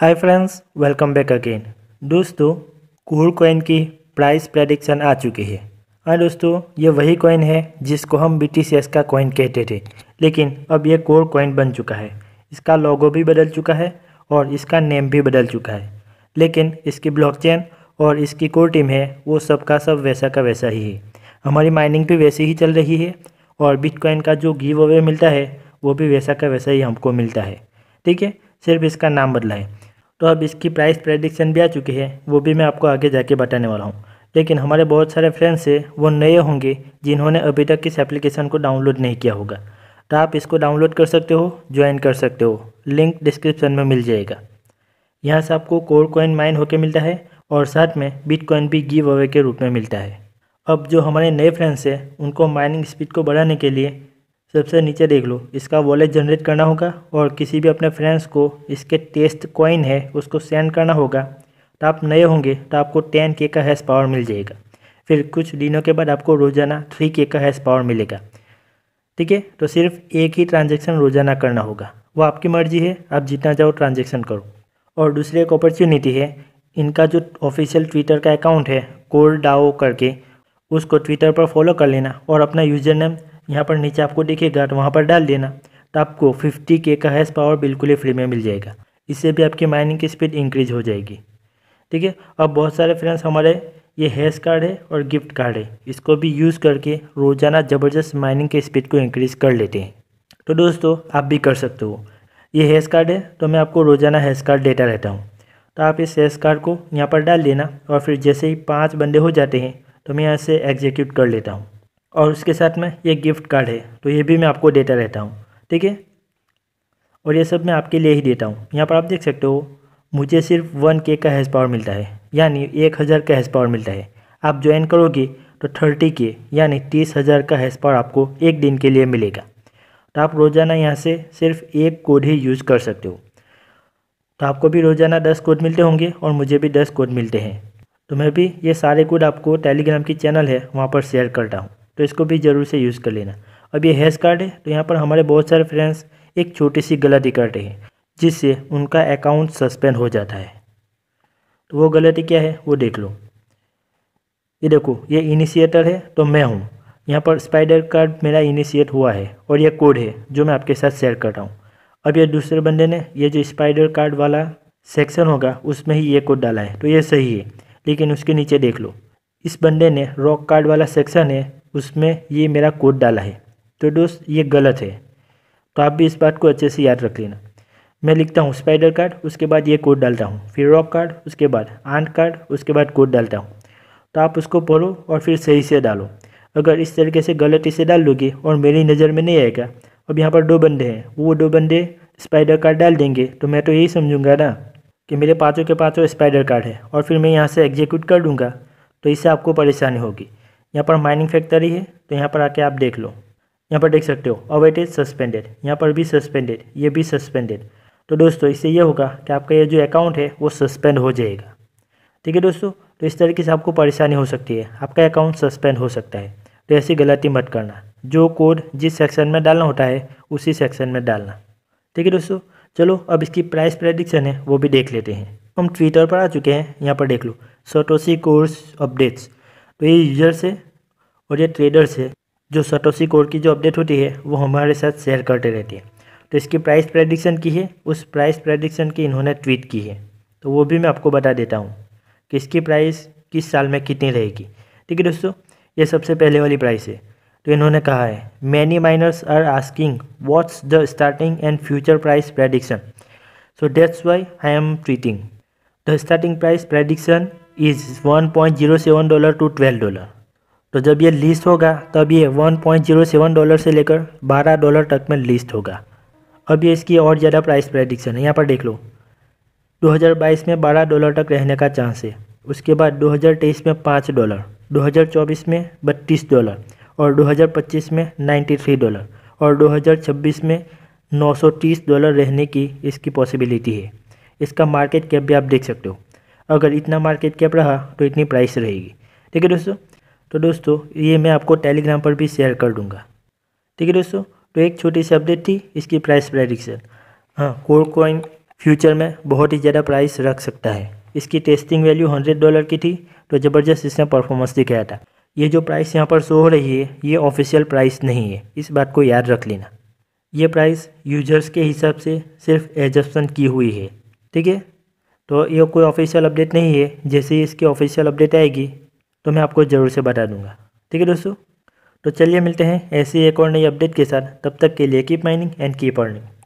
हाय friends welcome back again दोस्तों core coin की price prediction आ चुकी है हाँ दोस्तों ये वही कॉइन है जिसको हम बी का कॉइन कहते थे लेकिन अब ये कोर कॉइन बन चुका है इसका लोगो भी बदल चुका है और इसका नेम भी बदल चुका है लेकिन इसकी ब्लॉकचेन और इसकी कोर टीम है वो सब का सब वैसा का वैसा ही है हमारी माइनिंग भी वैसे ही चल रही है और बिटकॉइन का जो गिव अवे मिलता है वो भी वैसा का वैसा ही हमको मिलता है ठीक है सिर्फ इसका नाम बदला है तो अब इसकी प्राइस प्रेडिक्शन भी आ चुकी है वो भी मैं आपको आगे जाके बताने वाला हूँ लेकिन हमारे बहुत सारे फ्रेंड्स हैं वो नए होंगे जिन्होंने अभी तक इस एप्लीकेशन को डाउनलोड नहीं किया होगा तो आप इसको डाउनलोड कर सकते हो ज्वाइन कर सकते हो लिंक डिस्क्रिप्शन में मिल जाएगा यहाँ से आपको कोर कॉइन माइन होकर मिलता है और साथ में बिटकॉइन भी गिव अवे के रूप में मिलता है अब जो हमारे नए फ्रेंड्स हैं उनको माइनिंग स्पीड को बढ़ाने के लिए सबसे नीचे देख लो इसका वॉलेट जनरेट करना होगा और किसी भी अपने फ्रेंड्स को इसके टेस्ट कॉइन है उसको सेंड करना होगा तो आप नए होंगे तो आपको टेन के का हैश पावर मिल जाएगा फिर कुछ दिनों के बाद आपको रोज़ाना थ्री के का हैश पावर मिलेगा ठीक है तो सिर्फ एक ही ट्रांजेक्शन रोज़ाना करना होगा वो आपकी मर्जी है आप जितना चाहो ट्रांजेक्शन करो और दूसरी एक अपॉर्चुनिटी है इनका जो ऑफिशियल ट्विटर का अकाउंट है कोल डाओ करके उसको ट्विटर पर फॉलो कर लेना और अपना यूज़र नेम यहाँ पर नीचे आपको देखिएगा तो वहाँ पर डाल देना तो आपको फिफ्टी के का हैश पावर बिल्कुल ही फ्री में मिल जाएगा इससे भी आपकी माइनिंग की स्पीड इंक्रीज हो जाएगी ठीक है अब बहुत सारे फ्रेंड्स हमारे ये हैश कार्ड है और गिफ्ट कार्ड है इसको भी यूज़ करके रोज़ाना ज़बरदस्त माइनिंग के स्पीड को इंक्रीज़ कर लेते हैं तो दोस्तों आप भी कर सकते हो ये हैश कार्ड है तो मैं आपको रोज़ाना हैश कार्ड देता रहता हूँ तो आप इस हैश कार्ड को यहाँ पर डाल देना और फिर जैसे ही पाँच बंदे हो जाते हैं तो मैं यहाँ से एग्जीक्यूट कर लेता हूँ और उसके साथ में ये गिफ्ट कार्ड है तो ये भी मैं आपको देता रहता हूँ ठीक है और ये सब मैं आपके लिए ही देता हूँ यहाँ पर आप देख सकते हो मुझे सिर्फ वन के का हैज पावर मिलता है यानी एक हज़ार का हैज पावर मिलता है आप ज्वाइन करोगे तो थर्टी के यानी तीस हज़ार का हैज पावर आपको एक दिन के लिए मिलेगा तो आप रोज़ाना यहाँ से सिर्फ एक कोड ही यूज़ कर सकते हो तो आपको भी रोज़ाना दस कोड मिलते होंगे और मुझे भी दस कोड मिलते हैं तो मैं भी ये सारे कोड आपको टेलीग्राम की चैनल है वहाँ पर शेयर करता हूँ तो इसको भी ज़रूर से यूज़ कर लेना अब ये हैश कार्ड है तो यहाँ पर हमारे बहुत सारे फ्रेंड्स एक छोटी सी गलती करते हैं जिससे उनका अकाउंट सस्पेंड हो जाता है तो वो गलती क्या है वो देख लो ये देखो ये इनिशिएटर है तो मैं हूँ यहाँ पर स्पाइडर कार्ड मेरा इनिशिएट हुआ है और यह कोड है जो मैं आपके साथ शेयर कर रहा हूँ अब ये दूसरे बंदे ने ये जो स्पाइडर कार्ड वाला सेक्शन होगा उसमें ही ये कोड डाला है तो ये सही है लेकिन उसके नीचे देख लो इस बंदे ने रॉक कार्ड वाला सेक्शन है उसमें ये मेरा कोड डाला है तो दोस्त ये गलत है तो आप भी इस बात को अच्छे से याद रख लेना मैं लिखता हूँ स्पाइडर कार्ड उसके बाद ये कोड डालता हूँ फिर रॉक कार्ड उसके बाद आंट कार्ड उसके बाद कोड डालता हूँ तो आप उसको पढ़ो और फिर सही से डालो अगर इस तरीके से गलत इसे डाल लोगे और मेरी नज़र में नहीं आएगा अब यहाँ पर दो बंदे हैं वो दो बंदे स्पाइडर कार्ड डाल देंगे तो मैं तो यही समझूंगा ना कि मेरे पाँचों के पाँचों स्पाइडर कार्ड है और फिर मैं यहाँ से एग्जीक्यूट कर दूँगा तो इससे आपको परेशानी होगी यहाँ पर माइनिंग फैक्ट्री है तो यहाँ पर आके आप देख लो यहाँ पर देख सकते हो अवेटेड सस्पेंडेड यहाँ पर भी सस्पेंडेड ये भी सस्पेंडेड तो दोस्तों इससे ये होगा कि आपका ये जो अकाउंट है वो सस्पेंड हो जाएगा ठीक है दोस्तों तो इस तरीके से आपको परेशानी हो सकती है आपका अकाउंट सस्पेंड हो सकता है तो ऐसी गलती मत करना जो कोड जिस सेक्शन में डालना होता है उसी सेक्शन में डालना ठीक है दोस्तों चलो अब इसकी प्राइस प्रेडिक्शन है वो भी देख लेते हैं हम ट्विटर पर आ चुके हैं यहाँ पर देख लो सोटोसी कोर्स अपडेट्स तो ये यूजर्स है और ये ट्रेडर्स है जो सटोसी कोड की जो अपडेट होती है वो हमारे साथ शेयर करते रहते हैं तो इसकी प्राइस प्रेडिक्शन की है उस प्राइस प्रेडिक्शन की इन्होंने ट्वीट की है तो वो भी मैं आपको बता देता हूँ कि इसकी प्राइस किस साल में कितनी रहेगी ठीक है दोस्तों ये सबसे पहले वाली प्राइस है तो इन्होंने कहा है many miners are asking what's the starting and future price prediction so that's why I am tweeting the starting price prediction is 1.07 dollar to 12 dollar तो जब ये लिस्ट होगा तब ये 1.07 डॉलर से लेकर 12 डॉलर तक में लिस्ट होगा अब ये इसकी और ज़्यादा प्राइस प्रेडिक्शन है यहाँ पर देख लो 2022 में 12 डॉलर तक रहने का चांस है उसके बाद 2023 में 5 डॉलर 2024 में 32 डॉलर और 2025 में 93 डॉलर और 2026 में 930 डॉलर रहने की इसकी पॉसिबिलिटी है इसका मार्केट कैप भी आप देख सकते हो अगर इतना मार्केट कैप रहा तो इतनी प्राइस रहेगी ठीक है दोस्तों तो दोस्तों ये मैं आपको टेलीग्राम पर भी शेयर कर दूंगा ठीक है दोस्तों तो एक छोटी सी अपडेट थी इसकी प्राइस प्रेडिक्शन हाँ कोर कॉइन फ्यूचर में बहुत ही ज़्यादा प्राइस रख सकता है इसकी टेस्टिंग वैल्यू हंड्रेड डॉलर की थी तो ज़बरदस्त इसने परफॉर्मेंस दिखाया था ये जो प्राइस यहाँ पर शो हो रही है ये ऑफिशियल प्राइस नहीं है इस बात को याद रख लेना ये प्राइस यूजर्स के हिसाब से सिर्फ एडजस्टमेंट की हुई है ठीक है तो ये कोई ऑफिशियल अपडेट नहीं है जैसे ही इसकी ऑफिशियल अपडेट आएगी तो मैं आपको ज़रूर से बता दूंगा ठीक है दोस्तों तो चलिए मिलते हैं ऐसी एक और नई अपडेट के साथ तब तक के लिए keep mining and keep earning